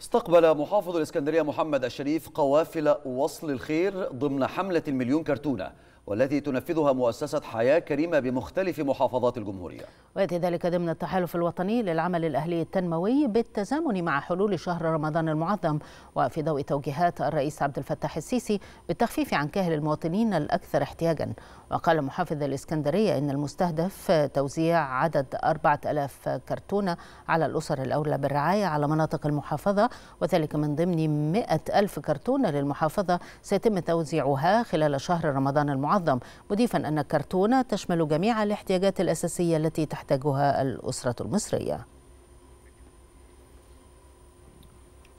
استقبل محافظ الإسكندرية محمد الشريف قوافل وصل الخير ضمن حملة المليون كرتونة والتي تنفذها مؤسسة حياة كريمة بمختلف محافظات الجمهورية ويأتي ذلك ضمن التحالف الوطني للعمل الأهلي التنموي بالتزامن مع حلول شهر رمضان المعظم وفي ضوء توجيهات الرئيس عبد الفتاح السيسي بالتخفيف عن كاهل المواطنين الأكثر احتياجا وقال محافظ الإسكندرية إن المستهدف توزيع عدد 4000 كرتونة على الأسر الأولى بالرعاية على مناطق المحافظة وذلك من ضمن 100 ألف كرتونة للمحافظة سيتم توزيعها خلال شهر رمضان المعظم المنظم مضيفا أن الكرتونة تشمل جميع الاحتياجات الأساسية التي تحتاجها الأسرة المصرية